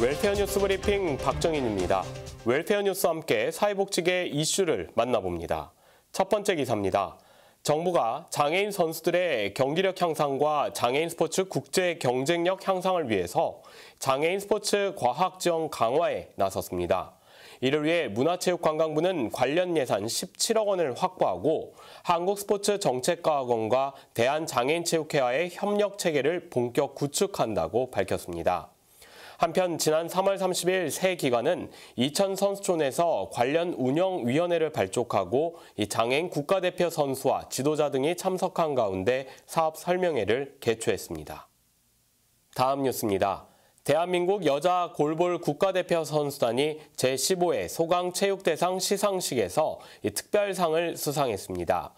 웰페어 뉴스 브리핑 박정인입니다. 웰페어 뉴스와 함께 사회복지계 이슈를 만나봅니다. 첫 번째 기사입니다. 정부가 장애인 선수들의 경기력 향상과 장애인 스포츠 국제 경쟁력 향상을 위해서 장애인 스포츠 과학 지원 강화에 나섰습니다. 이를 위해 문화체육관광부는 관련 예산 17억 원을 확보하고 한국스포츠정책과학원과 대한장애인체육회와의 협력 체계를 본격 구축한다고 밝혔습니다. 한편 지난 3월 30일 새 기관은 이천 선수촌에서 관련 운영위원회를 발족하고 장애인 국가대표 선수와 지도자 등이 참석한 가운데 사업 설명회를 개최했습니다. 다음 뉴스입니다. 대한민국 여자 골볼 국가대표 선수단이 제15회 소강체육대상 시상식에서 특별상을 수상했습니다.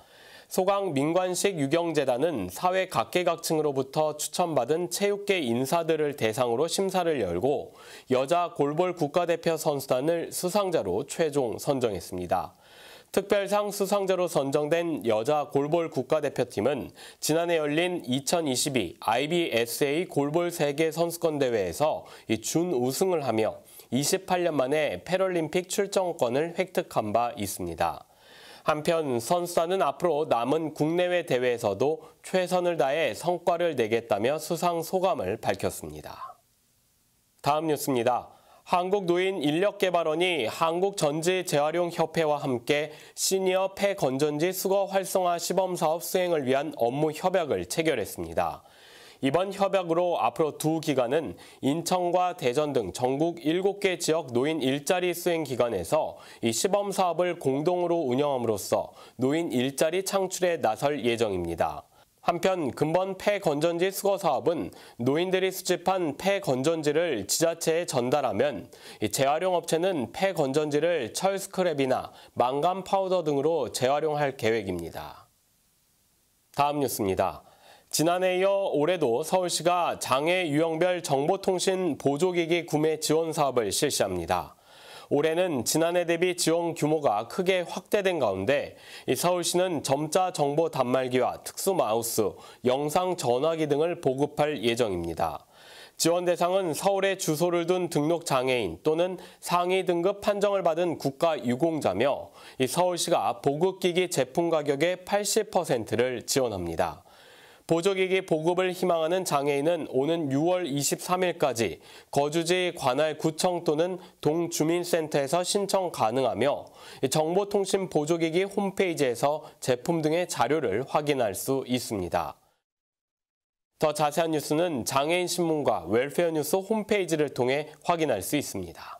소강 민관식 유경재단은 사회 각계각층으로부터 추천받은 체육계 인사들을 대상으로 심사를 열고 여자 골볼 국가대표 선수단을 수상자로 최종 선정했습니다. 특별상 수상자로 선정된 여자 골볼 국가대표팀은 지난해 열린 2022 IBSA 골볼 세계 선수권 대회에서 준 우승을 하며 28년 만에 패럴림픽 출전권을 획득한 바 있습니다. 한편 선수단은 앞으로 남은 국내외 대회에서도 최선을 다해 성과를 내겠다며 수상 소감을 밝혔습니다. 다음 뉴스입니다. 한국노인인력개발원이 한국전지재활용협회와 함께 시니어 폐건전지 수거 활성화 시범사업 수행을 위한 업무 협약을 체결했습니다. 이번 협약으로 앞으로 두 기관은 인천과 대전 등 전국 7개 지역 노인 일자리 수행 기관에서 이 시범 사업을 공동으로 운영함으로써 노인 일자리 창출에 나설 예정입니다. 한편 금번 폐건전지 수거 사업은 노인들이 수집한 폐건전지를 지자체에 전달하면 재활용 업체는 폐건전지를 철스크랩이나 망간 파우더 등으로 재활용할 계획입니다. 다음 뉴스입니다. 지난해 에 이어 올해도 서울시가 장애 유형별 정보통신 보조기기 구매 지원 사업을 실시합니다. 올해는 지난해 대비 지원 규모가 크게 확대된 가운데 서울시는 점자 정보 단말기와 특수 마우스, 영상 전화기 등을 보급할 예정입니다. 지원 대상은 서울에 주소를 둔 등록 장애인 또는 상위 등급 판정을 받은 국가 유공자며 서울시가 보급기기 제품 가격의 80%를 지원합니다. 보조기기 보급을 희망하는 장애인은 오는 6월 23일까지 거주지 관할 구청 또는 동주민센터에서 신청 가능하며 정보통신보조기기 홈페이지에서 제품 등의 자료를 확인할 수 있습니다. 더 자세한 뉴스는 장애인신문과 웰페어뉴스 홈페이지를 통해 확인할 수 있습니다.